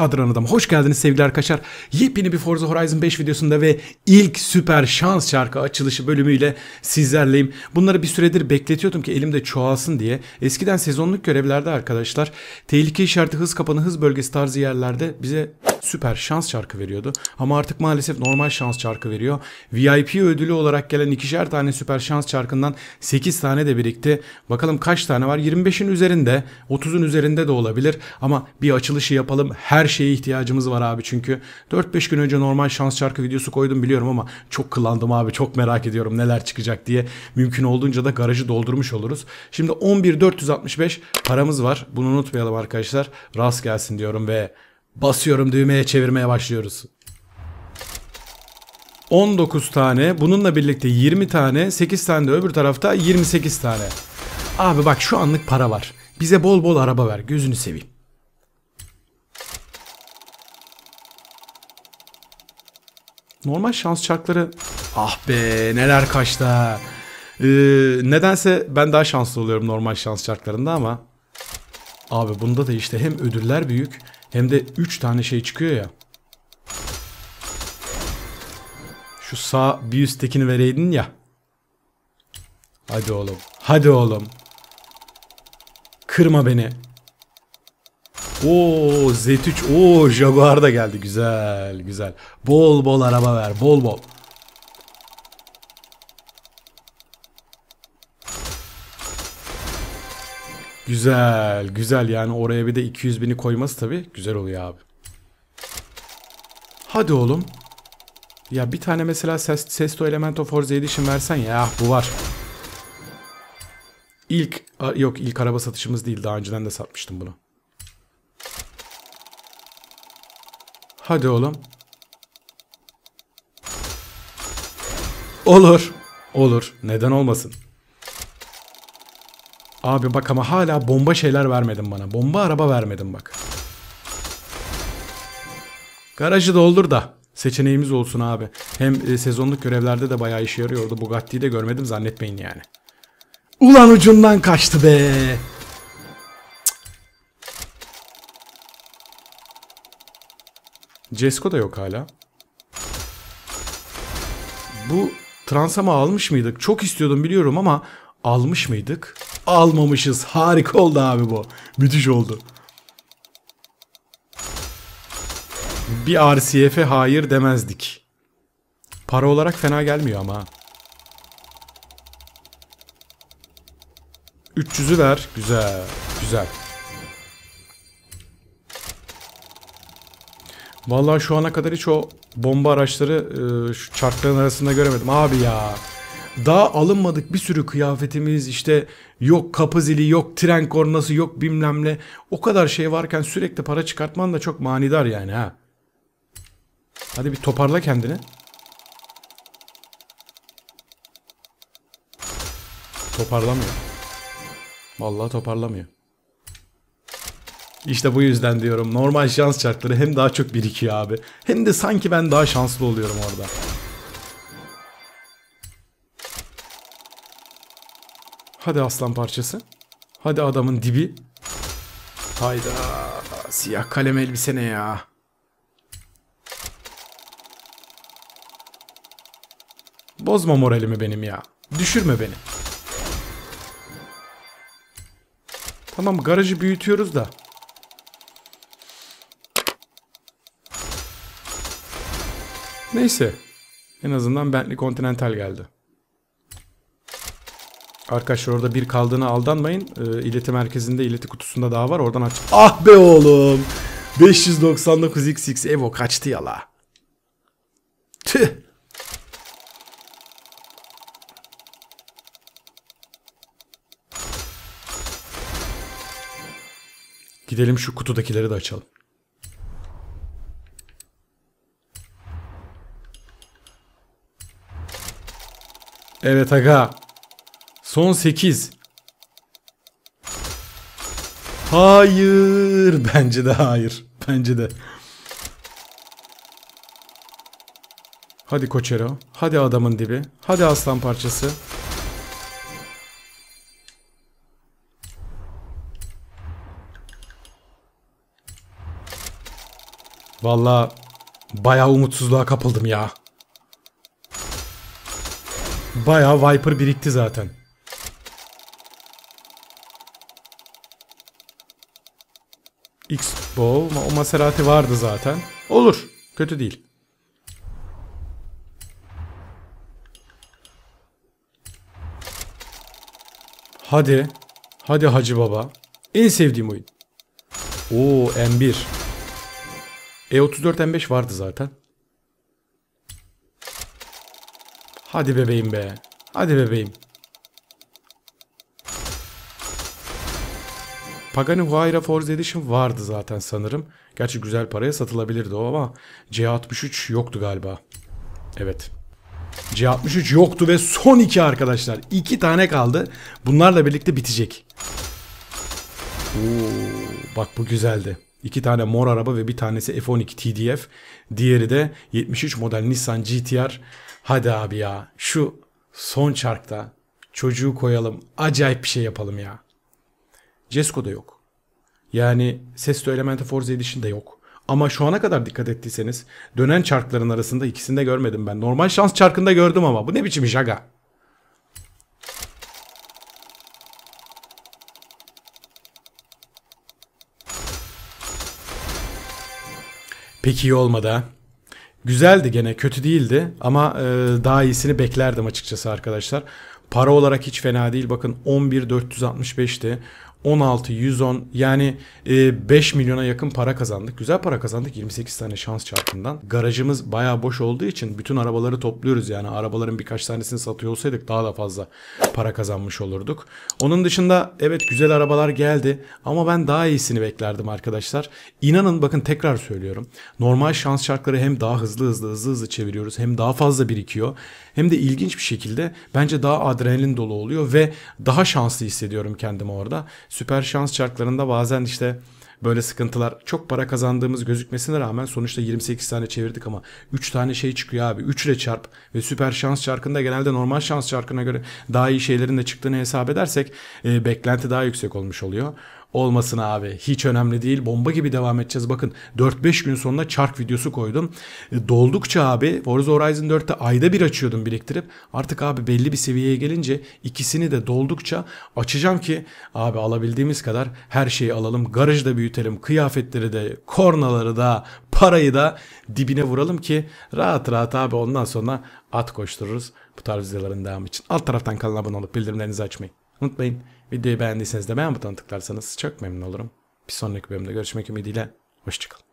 Kadran Adam. Hoş geldiniz sevgili arkadaşlar. Yepyeni bir Forza Horizon 5 videosunda ve ilk süper şans şarkı açılışı bölümüyle sizlerleyim. Bunları bir süredir bekletiyordum ki elimde çoğalsın diye. Eskiden sezonluk görevlerde arkadaşlar tehlike işareti hız kapanı hız bölgesi tarzı yerlerde bize süper şans çarkı veriyordu. Ama artık maalesef normal şans çarkı veriyor. VIP ödülü olarak gelen ikişer tane süper şans çarkından 8 tane de birikti. Bakalım kaç tane var? 25'in üzerinde, 30'un üzerinde de olabilir. Ama bir açılışı yapalım. Her şeye ihtiyacımız var abi çünkü. 4-5 gün önce normal şans çarkı videosu koydum biliyorum ama çok kılandım abi. Çok merak ediyorum neler çıkacak diye. Mümkün olduğunca da garajı doldurmuş oluruz. Şimdi 11.465 paramız var. Bunu unutmayalım arkadaşlar. Rast gelsin diyorum ve Basıyorum düğmeye çevirmeye başlıyoruz. 19 tane, bununla birlikte 20 tane, 8 tane de öbür tarafta 28 tane. Abi bak şu anlık para var. Bize bol bol araba ver, gözünü seveyim. Normal şans çarkları... Ah be neler kaçta. Ee, nedense ben daha şanslı oluyorum normal şans çarklarında ama... Abi bunda da işte hem ödüller büyük hem de 3 tane şey çıkıyor ya. Şu sağ bir üsttekini vereydin ya. Hadi oğlum. Hadi oğlum. Kırma beni. Oo Z3. Oo Jaguar da geldi. Güzel güzel. Bol bol araba ver. Bol bol. Güzel, güzel yani oraya bir de 200 bini koyması tabii güzel oluyor abi. Hadi oğlum. Ya bir tane mesela ses, ses Sesto Elemento Forza Edition versen ya ah, bu var. İlk, yok ilk araba satışımız değil daha önceden de satmıştım bunu. Hadi oğlum. Olur. Olur. Neden olmasın? Abi bak ama hala bomba şeyler vermedin bana. Bomba araba vermedin bak. Garajı doldur da seçeneğimiz olsun abi. Hem e, sezonluk görevlerde de bayağı işe yarıyordu. Bugatti'yi de görmedim zannetmeyin yani. Ulan ucundan kaçtı be. Cesko da yok hala. Bu transama almış mıydık? Çok istiyordum biliyorum ama almış mıydık? almamışız. Harika oldu abi bu. Müthiş oldu. Bir RCF'e hayır demezdik. Para olarak fena gelmiyor ama. 300'ü ver. Güzel. Güzel. Vallahi şu ana kadar hiç o bomba araçları e, şu çarkların arasında göremedim. Abi ya daha alınmadık bir sürü kıyafetimiz işte yok kapı zili yok tren kornası yok bilmem ne o kadar şey varken sürekli para çıkartman da çok manidar yani ha. Hadi bir toparla kendini. Toparlamıyor. Vallahi toparlamıyor. İşte bu yüzden diyorum normal şans çarkları hem daha çok birikiyor abi. Hem de sanki ben daha şanslı oluyorum orada. Hadi aslan parçası. Hadi adamın dibi. Hayda. Siyah kalem elbise ne ya? Bozma moralimi benim ya. Düşürme beni. Tamam garajı büyütüyoruz da. Neyse. En azından Bentley Continental geldi. Arkadaşlar orada bir kaldığına aldanmayın. E, ileti merkezinde ileti kutusunda daha var. Oradan aç. Ah be oğlum. 599 XX Evo kaçtı yala. Tüh. Gidelim şu kutudakileri de açalım. Evet aga. Son 8. Hayır. Bence de hayır. Bence de. Hadi Koçero. Hadi adamın dibi. Hadi aslan parçası. Valla baya umutsuzluğa kapıldım ya. Baya Viper birikti zaten. X-Bow. O Maserati vardı zaten. Olur. Kötü değil. Hadi. Hadi Hacı Baba. En sevdiğim oyun. Oo M1. E34 M5 vardı zaten. Hadi bebeğim be. Hadi bebeğim. Pagani Huayra Force Edition vardı zaten sanırım. Gerçi güzel paraya satılabilirdi o ama C63 yoktu galiba. Evet. C63 yoktu ve son iki arkadaşlar. iki tane kaldı. Bunlarla birlikte bitecek. Oo, bak bu güzeldi. İki tane mor araba ve bir tanesi F12 TDF. Diğeri de 73 model Nissan GTR. Hadi abi ya şu son çarkta çocuğu koyalım. Acayip bir şey yapalım ya. Cesko'da yok. Yani Sesto Elemente Forza Edition'da yok. Ama şu ana kadar dikkat ettiyseniz dönen çarkların arasında ikisini de görmedim ben. Normal şans çarkında gördüm ama bu ne biçim iş aga? Pek iyi olmadı Güzeldi gene kötü değildi ama e, daha iyisini beklerdim açıkçası arkadaşlar. Para olarak hiç fena değil bakın 11.465'ti. 16, 110 yani 5 e, milyona yakın para kazandık. Güzel para kazandık 28 tane şans çarpından. Garajımız bayağı boş olduğu için bütün arabaları topluyoruz yani. Arabaların birkaç tanesini satıyor olsaydık daha da fazla para kazanmış olurduk. Onun dışında evet güzel arabalar geldi ama ben daha iyisini beklerdim arkadaşlar. İnanın bakın tekrar söylüyorum. Normal şans çarkları hem daha hızlı hızlı hızlı hızlı çeviriyoruz hem daha fazla birikiyor. Hem de ilginç bir şekilde bence daha adrenalin dolu oluyor ve daha şanslı hissediyorum kendimi orada süper şans çarklarında bazen işte böyle sıkıntılar. Çok para kazandığımız gözükmesine rağmen sonuçta 28 tane çevirdik ama 3 tane şey çıkıyor abi. 3 ile çarp ve süper şans çarkında genelde normal şans çarkına göre daha iyi şeylerin de çıktığını hesap edersek e, beklenti daha yüksek olmuş oluyor. Olmasın abi hiç önemli değil bomba gibi devam edeceğiz bakın 4-5 gün sonunda çark videosu koydum. E, doldukça abi Forza Horizon 4'te ayda bir açıyordum biriktirip artık abi belli bir seviyeye gelince ikisini de doldukça açacağım ki abi alabildiğimiz kadar her şeyi alalım garajı da büyütelim kıyafetleri de kornaları da parayı da dibine vuralım ki rahat rahat abi ondan sonra at koştururuz bu tarz videoların devamı için. Alt taraftan kanala abone olup bildirimlerinizi açmayın. Unutmayın videoyu beğendiyseniz de beğen butonuna tıklarsanız çok memnun olurum. Bir sonraki bölümde görüşmek ümidiyle. Hoşçakalın.